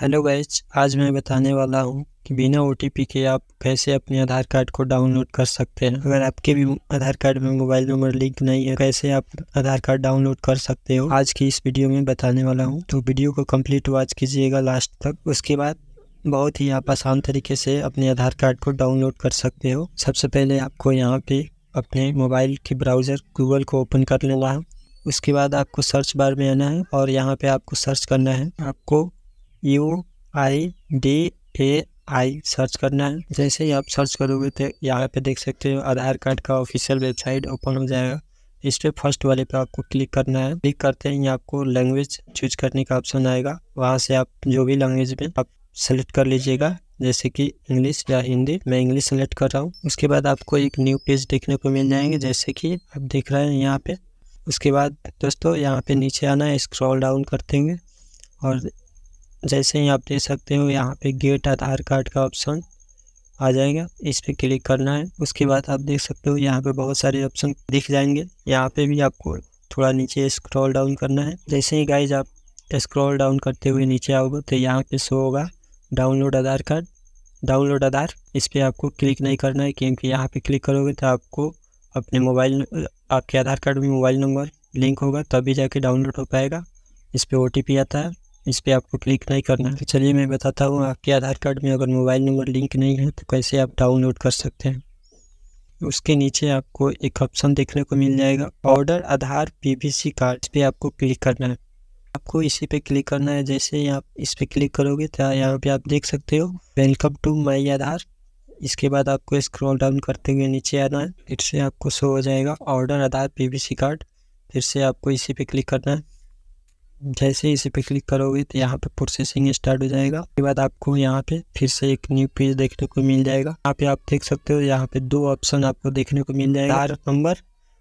hello गैच आज मैं बताने वाला हूँ कि बिना ओ के आप कैसे अपने आधार कार्ड को डाउनलोड कर सकते हैं अगर आपके भी आधार कार्ड में मोबाइल नंबर लिंक नहीं है कैसे आप आधार कार्ड डाउनलोड कर सकते हो आज की इस वीडियो में बताने वाला हूँ तो वीडियो को कंप्लीट वॉच कीजिएगा लास्ट तक उसके बाद बहुत ही आप आसान तरीके से अपने आधार कार्ड को डाउनलोड कर सकते हो सबसे पहले आपको यहाँ पे अपने मोबाइल के ब्राउज़र गूगल को ओपन कर लेना है उसके बाद आपको सर्च बार में आना है और यहाँ पे आपको सर्च करना है आपको U I D A I search करना है जैसे ही आप सर्च करोगे तो यहाँ पे देख सकते हो आधार कार्ड का ऑफिशियल वेबसाइट ओपन हो जाएगा इस पर फर्स्ट वाले पे आपको क्लिक करना है क्लिक करते ही आपको लैंग्वेज चूज करने का ऑप्शन आएगा वहाँ से आप जो भी लैंग्वेज में आप सेलेक्ट कर लीजिएगा जैसे कि इंग्लिश या हिंदी मैं इंग्लिश सेलेक्ट कर रहा हूँ उसके बाद आपको एक न्यू पेज देखने को मिल जाएंगे जैसे कि आप देख रहे हैं यहाँ पे उसके बाद दोस्तों यहाँ पे नीचे आना है स्क्रॉल डाउन करते हैं और जैसे ही आप देख सकते हो यहाँ पे गेट आधार कार्ड का ऑप्शन आ जाएगा इस पर क्लिक करना है उसके बाद आप देख सकते हो यहाँ पे बहुत सारे ऑप्शन दिख जाएंगे यहाँ पे भी आपको थोड़ा नीचे स्क्रॉल डाउन करना है जैसे ही गाइज आप स्क्रॉल डाउन करते हुए नीचे आओगे तो यहाँ पे शो होगा download Aadhaar card download Aadhaar इस पर आपको क्लिक नहीं करना है क्योंकि यहाँ पर क्लिक करोगे तो आपको अपने मोबाइल आपके आधार कार्ड में मोबाइल नंबर लिंक होगा तभी जाके डाउनलोड हो पाएगा इस पर ओ आता है इस पर आपको क्लिक नहीं करना है तो चलिए मैं बताता हूँ आपके आधार कार्ड में अगर मोबाइल नंबर लिंक नहीं है तो कैसे आप डाउनलोड कर सकते हैं उसके नीचे आपको एक ऑप्शन देखने को मिल जाएगा ऑर्डर आधार पीवीसी कार्ड पे आपको क्लिक करना है आपको इसी पे क्लिक करना है जैसे आप इस पे क्लिक करोगे तो यहाँ पे आप देख सकते हो वेलकम टू माई आधार इसके बाद आपको स्क्रॉल डाउन करते हुए नीचे आना है फिर से आपको शो हो जाएगा ऑर्डर आधार सी कार्ड फिर से आपको इसी पे क्लिक करना है जैसे इसे पे क्लिक करोगे तो यहाँ पे प्रोसेसिंग स्टार्ट हो जाएगा उसके बाद आपको यहाँ पे फिर से एक न्यू पेज देखने को मिल जाएगा यहाँ पे आप देख सकते हो यहाँ पे दो ऑप्शन आपको देखने को मिल जाएगा आधार नंबर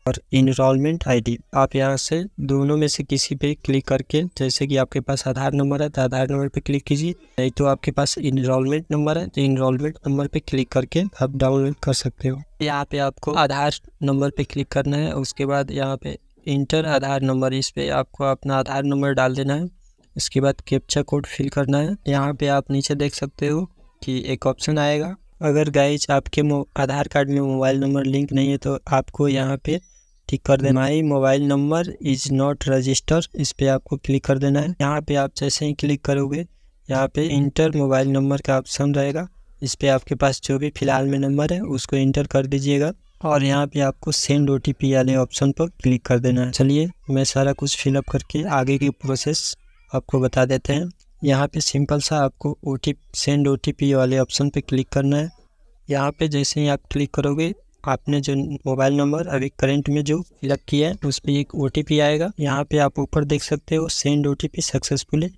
और इनरोलमेंट आईडी आप यहाँ से दोनों में से किसी पे क्लिक करके जैसे कि आपके पास आधार नंबर है तो आधार नंबर पे क्लिक कीजिए नहीं तो आपके पास इनरोलमेंट नंबर है तो इनरोलमेंट नंबर पे क्लिक करके आप डाउनलोड कर सकते हो यहाँ पे आपको आधार नंबर पे क्लिक करना है उसके बाद यहाँ पे इंटर आधार नंबर इस पर आपको अपना आधार नंबर डाल देना है इसके बाद कैप्चा कोड फिल करना है यहाँ पे आप नीचे देख सकते हो कि एक ऑप्शन आएगा अगर गाइज आपके आधार कार्ड में मोबाइल नंबर लिंक नहीं है तो आपको यहाँ पे ठीक कर देना my mobile number is not register इस पर आपको क्लिक कर देना है यहाँ पे आप जैसे ही क्लिक करोगे यहाँ पे इंटर मोबाइल नंबर का ऑप्शन रहेगा इस पर आपके पास जो भी फ़िलहाल में नंबर है उसको इंटर कर दीजिएगा और यहाँ पे आपको सेंड ओ टी पी वाले ऑप्शन पर क्लिक कर देना है चलिए मैं सारा कुछ फिलअप करके आगे की प्रोसेस आपको बता देते हैं यहाँ पे सिंपल सा आपको O T send O T P वाले ऑप्शन पे क्लिक करना है यहाँ पे जैसे ही आप क्लिक करोगे आपने जो मोबाइल नंबर अभी करंट में जो फिलअप किया है उस पर एक ओ आएगा यहाँ पे आप ऊपर देख सकते हो सेंड ओ टी सक्सेसफुली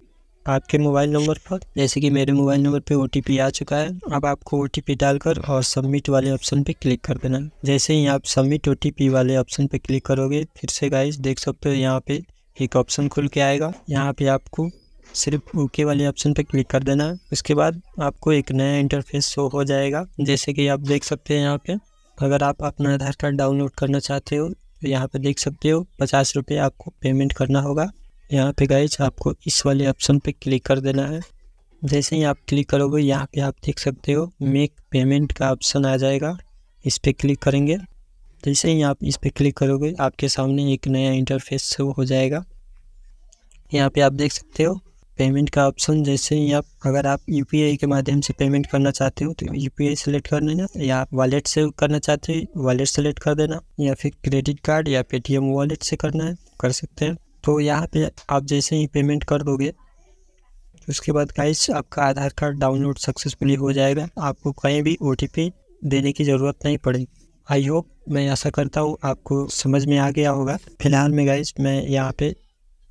आपके मोबाइल नंबर पर जैसे कि मेरे मोबाइल नंबर पे ओ आ चुका है अब आपको ओ डालकर और सबमिट वाले ऑप्शन पे क्लिक कर देना जैसे ही आप सबमिट ओ वाले ऑप्शन पे क्लिक करोगे फिर से गाइस देख सकते हो यहाँ पे एक ऑप्शन खुल के आएगा यहाँ पे आपको सिर्फ ओके वाले ऑप्शन पर क्लिक कर देना है उसके बाद आपको एक नया इंटरफेस शो हो जाएगा जैसे कि आप देख सकते हैं यहाँ पे अगर आप अपना आधार कार्ड डाउनलोड करना चाहते हो तो यहाँ पे देख सकते हो पचास रुपये आपको पेमेंट करना होगा यहाँ पे गाइज आपको इस वाले ऑप्शन पे क्लिक कर देना है जैसे ही आप क्लिक करोगे यहाँ पे आप देख सकते हो मेक पेमेंट का ऑप्शन आ जाएगा इस पर क्लिक करेंगे जैसे ही आप इस पर क्लिक करोगे आपके सामने एक नया इंटरफेस हो जाएगा यहाँ पे आप देख सकते हो पेमेंट का ऑप्शन जैसे ही आप अगर आप यू के माध्यम से पेमेंट करना चाहते हो तो यू पी सेलेक्ट कर लेना या आप वॉलेट से करना चाहते हो वॉलेट सेलेक्ट कर देना या फिर क्रेडिट कार्ड या पेटीएम वॉलेट से करना है कर सकते हैं तो यहाँ पे आप जैसे ही पेमेंट कर दोगे उसके बाद गाइस आपका आधार कार्ड डाउनलोड सक्सेसफुली हो जाएगा आपको कहीं भी ओ देने की ज़रूरत नहीं पड़ेगी आई होप मैं ऐसा करता हूँ आपको समझ में आ गया होगा फिलहाल में गाइस मैं यहाँ पे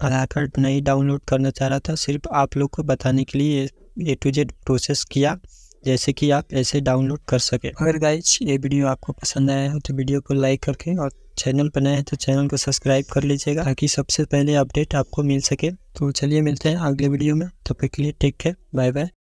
आधार कार्ड नहीं डाउनलोड करना चाह रहा था सिर्फ आप लोग को बताने के लिए ए टू जेड प्रोसेस किया जैसे कि आप ऐसे डाउनलोड कर सके अगर गाइज ये वीडियो आपको पसंद आया हो तो वीडियो को लाइक करके और चैनल पर नए हैं तो चैनल को सब्सक्राइब कर लीजिएगा ताकि सबसे पहले अपडेट आपको मिल सके तो चलिए मिलते हैं अगले वीडियो में तब तक के लिए टेक केयर बाय बाय